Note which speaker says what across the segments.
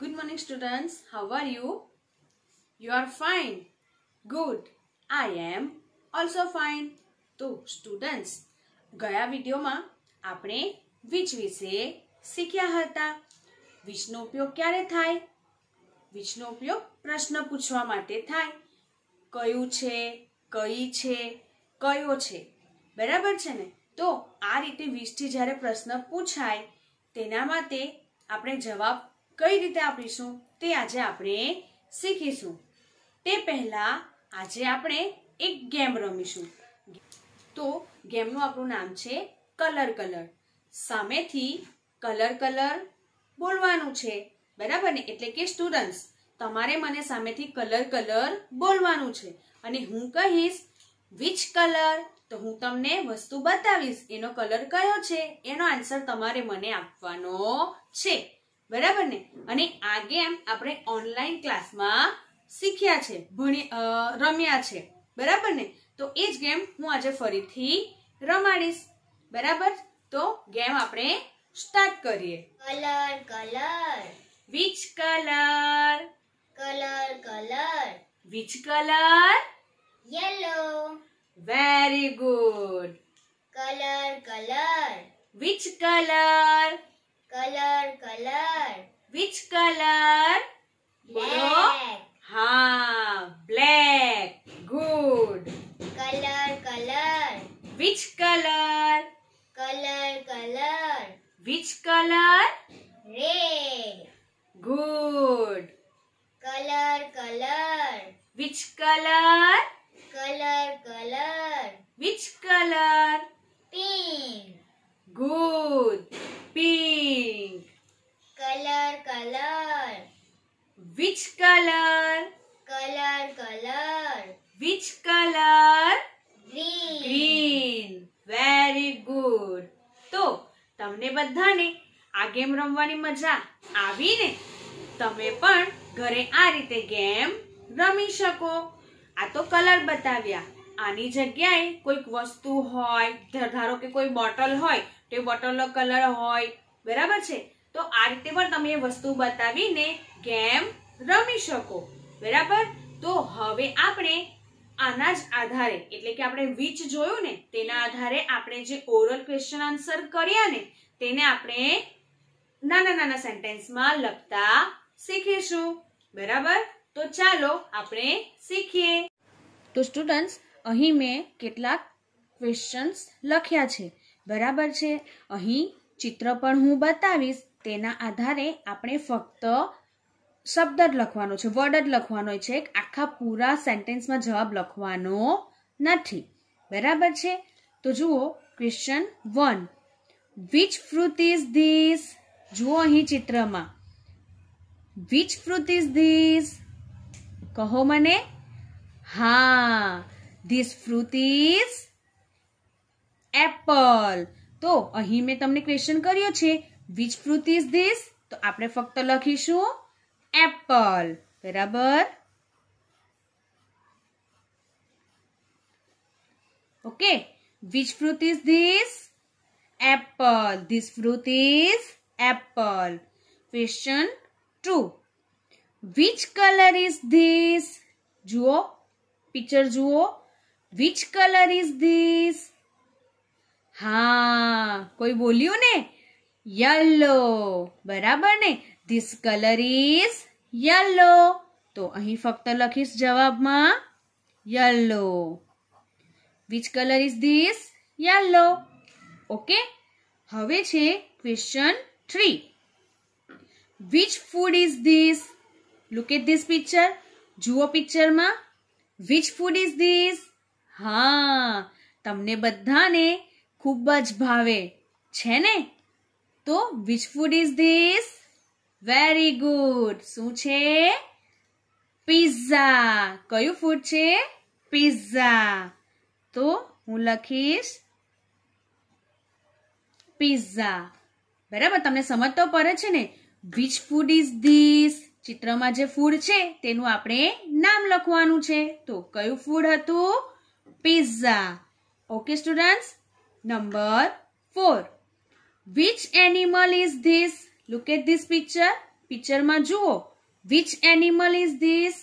Speaker 1: Good morning students. How are you? You are fine. Good. I am also fine. તો students ગયા વિડીયોમાં આપણે વીજ વિશે શીખ્યા હતા વીજનો ઉપયોગ ક્યારે થાય વીજનો ઉપયોગ પ્રશ્ન પૂછવા માટે થાય કયું છે કઈ છે કયો છે બરાબર છે ને તો આ રીતે વીજથી જ્યારે પ્રશ્ન પૂછાય તેના માટે આપણે જવાબ કઈ રીતે આપીશું તે આજે આપણે શીખીશું તે પહેલાં આજે આપણે એક ગેમ રમીશું તો ગેમનું આપણું નામ છે કલર કલર સામેથી કલર કલર બોલવાનું છે બરાબર ને એટલે કે સ્ટુડન્ટ્સ તમારે મને સામેથી કલર કલર બોલવાનું છે અને હું કહીશ વિચ કલર તો હું તમને વસ્તુ બતાવીશ એનો કલર કયો છે એનો આન્સર તમારે મને આપવાનો છે બરાબર ને અને આ ગેમ આપણે ઓનલાઈન ક્લાસમાં શીખ્યા છે ભણી રમ્યા છે બરાબર ને તો એ જ ગેમ હું આજે ફરીથી રમાડીશ બરાબર તો ગેમ આપણે સ્ટાર્ટ કરીએ colour colour which colour colour colour which colour yellow very good colour colour which colour colour colour which colour बोलो हा black good colour colour which colour colour colour which colour red good colour colour which colour colour colour which colour pink good pink color color which color color color which color green green very good તો તમને બધાને આ game રમવાની મજા આવી ને તમે પણ ઘરે આ રીતે ગેમ રમી શકો આ તો કલર બતાવ્યા આની જગ્યાએ કોઈક વસ્તુ હોય ધારો કે કોઈ બોટલ હોય તો એ બોટલનો કલર હોય બરાબર છે તો આ રીતે પણ તમે એ વસ્તુ બતાવીને ગેમ રમી શકો બરાબર તો હવે આપણે આના જ આધારે એટલે કે આપણે વીચ જોયું ને તેના આધારે આપણે જે ઓરલ ક્વેશ્ચન આન્સર કર્યા ને તેને આપણે નાના નાના સેન્ટેન્સમાં લખતા શીખીશું બરાબર તો ચાલો આપણે શીખીએ તો સ્ટુડન્ટ્સ અહીં મેં કેટલાક ક્વેશ્ચન્સ લખ્યા છે બરાબર છે અહીં ચિત્ર પણ હું બતાવીશ તેના આધારે આપણે ફક્ત શબ્દ જ લખવાનો છે વર્ડ જ લખવાનો છે આખા પૂરા સેન્ટેન્સમાં જવાબ લખવાનો નથી બરાબર છે તો જુઓ question one which fruit is this જુઓ અહીં ચિત્રમાં વિચ ફ્રુટ ઇઝ ધીસ કહો મને હા दिस फ्रूट इज एप्पल तो अहीं में तमने क्वेश्चन करियो छे विच फ्रूट इज दिस तो आपने फक्त लखीशु एप्पल बराबर okay which fruit is this apple this fruit is apple question two which colour is this जुओ पिक्चर जुओ વિચ કલર ઇઝ ધીસ હા કોઈ બોલ્યું ને યલો બરાબર ને ધીસ કલર ઇઝ યલો તો અહીં ફક્ત લખીશ જવાબમાં yellow which colour is this yellow okay હવે છે question three which food is this look at this picture જુઓ પિક્ચરમાં વિચ ફૂડ ઇઝ ધીસ હા તમને બધાને ખૂબ જ ભાવે છે ને તો which food is this very good શું છે પિઝા કયું ફૂડ છે પિઝા તો હું લખીશ પિઝા બરાબર તમને સમજ તો પડે છે ને વિચ ફૂડ ઇઝ ધીસ ચિત્રમાં જે ફૂડ છે તેનું આપણે નામ લખવાનું છે તો કયું ફૂડ હતું pizza. Okay students, number 4. Which animal is this? Look at this picture. Picture માં જુઓ. Which animal is this?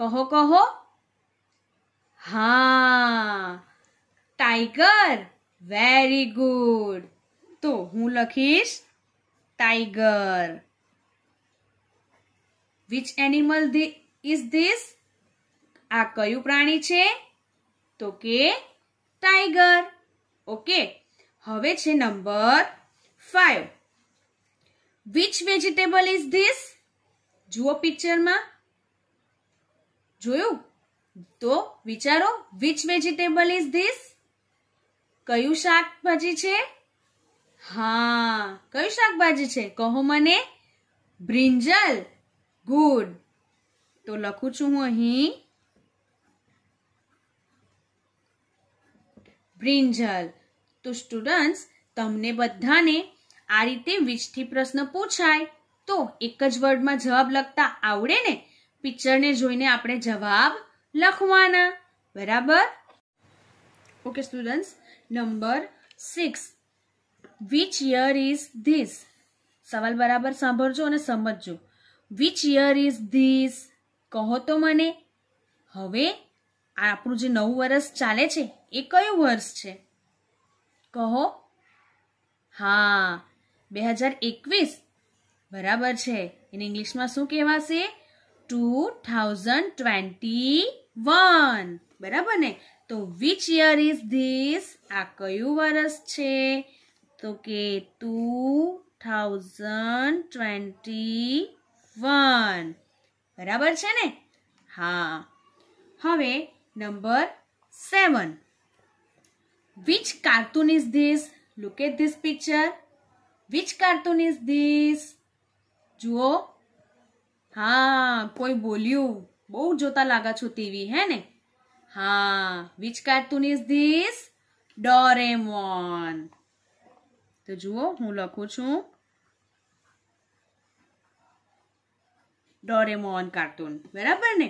Speaker 1: કહો કહો. હા. ટાઈગર. Very good. તો હું લખીશ tiger. Which animal is this? આ કયું પ્રાણી છે તો કે ટાઈગર ઓકે હવે છે number five which vegetable is this જુઓ પિક્ચરમાં જોયું તો વિચારો વિચ વેજીટેબલ ઇઝ ધીસ કયું શાકભાજી છે હા કયું શાકભાજી છે કહો મને બ્રિંજલ ગુડ તો લખું છું હું અહીં બ્રિંજલ તો સ્ટુડન્ટ્સ તમને બધાને આ રીતે વીજથી પ્રશ્ન પૂછાય તો એક જ વર્ડમાં જવાબ લખતા આવડે ને પિક્ચરને જોઈને આપણે જવાબ લખવાના બરાબર okay student number six which year is this સવાલ બરાબર સાંભળજો અને સમજજો વિચ યર ઇઝ ધીસ કહો તો મને હવે આ આપણું જે નવું વર્ષ ચાલે છે એ કયું વર્ષ છે કહો હા બે હજાર એકવીસ બરાબર છે એને ઇંગ્લિશમાં શું કહેવાશે ટુ થાઉઝન્ડ ટ્વેન્ટી વન બરાબર ને તો વિચ યર ઇઝ ધીસ આ કયું વર્ષ છે તો કે ટુ થાઉઝન્ડ ટ્વેન્ટી વન બરાબર છે ને હા હવે Number 7. Which cartoon is this? Look at this picture. Which cartoon is this? જુઓ હા કોઈ બોલ્યું બહુ જોતા લાગા છો ટીવી હે ને હા which cartoon is this Doraemon તો જુઓ હું લખું છું ડોરેમોન કાર્ટૂન બરાબર ને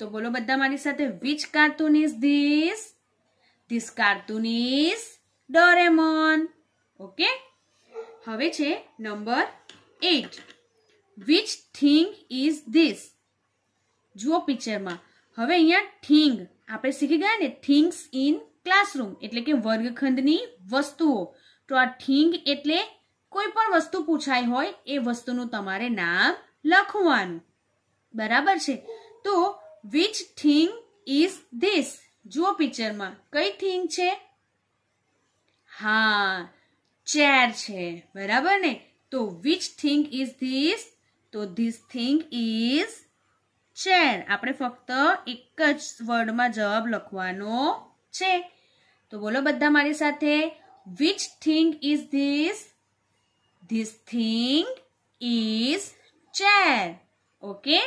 Speaker 1: તો બોલો બધા મારી સાથે which cartoon is this this cartoon is Doraemon okay હવે છે number eight which thing is this જુઓ પિક્ચરમાં હવે અહીંયા થિંગ આપણે શીખી ગયા ને થિંગ્સ ઇન ક્લાસરૂમ એટલે કે વર્ગખંડની વસ્તુઓ તો આ થિંગ એટલે કોઈ પણ વસ્તુ પૂછાય હોય એ વસ્તુનું તમારે નામ લખવાનું બરાબર છે તો વિચ થિંગ ઇઝ ધીસ જુઓ પિક્ચરમાં કઈ થિંગ છે હા ચેર છે બરાબર ને તો વિચ થિંગ ઇઝ ધીસ તો ધીસ થિંગ ઇઝ ચેર આપણે ફક્ત એક જ વર્ડમાં જવાબ લખવાનો છે તો બોલો બધા મારી સાથે which thing is this this thing is chair okay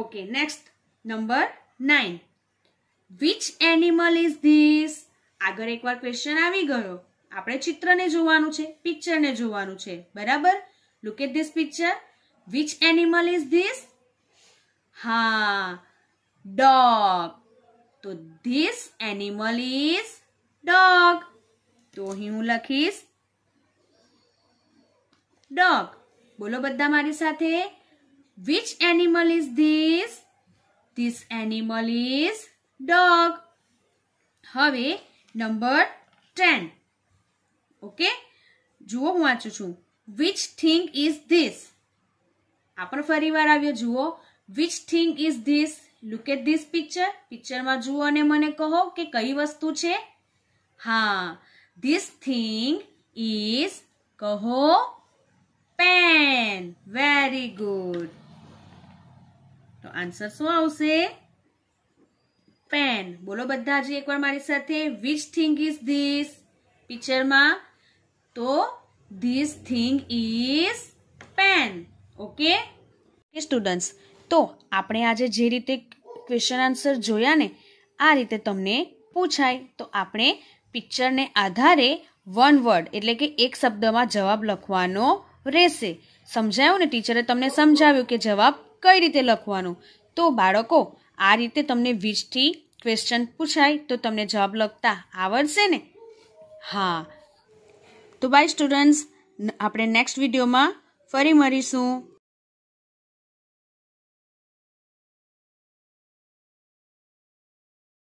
Speaker 1: okay next number nine which animal is this આગળ એકવાર ક્વેશ્ચન આવી ગયો આપણે ચિત્રને જોવાનું છે પિક્ચરને જોવાનું છે બરાબર look at this picture which animal is this હા ડોગ તો ધીસ એનિમલ ઇઝ ડોગ તો અહીં હું લખીશ ડોગ બોલો બધા મારી સાથે Which animal is this? This animal is dog. હવે નંબર ટેન ઓકે જુઓ હું વાંચું છું વિચ થિંગ ઇઝ ધીસ આ પણ ફરી વાર આવ્યો જુઓ which thing is this look at this picture પિક્ચરમાં જુઓ અને મને કહો કે કઈ વસ્તુ છે હા ધીસ થિંગ ઇઝ કહો પેન વેરી ગુડ તો આન્સર શું આવશે પેન બોલો બધા જ એકવાર મારી સાથે વિચ થિંગ ઇઝ ધીસ પિક્ચરમાં તો this thing is pen okay students તો આપણે આજે જે રીતે ક્વેશ્ચન આન્સર જોયા ને આ રીતે તમને પૂછાય તો આપણે પિક્ચરને આધારે વન વર્ડ એટલે કે એક શબ્દમાં જવાબ લખવાનો રહેશે સમજાયું ને ટીચરે તમને સમજાવ્યું કે જવાબ કઈ રીતે લખવાનું તો બાળકો આ રીતે તમને વીસથી ક્વેશ્ચન પૂછાય તો તમને જવાબ લખતા આવડશે ને હા તો બાય સ્ટુડન્ટ્સ આપણે નેક્સ્ટ વિડીયોમાં ફરી મળીશું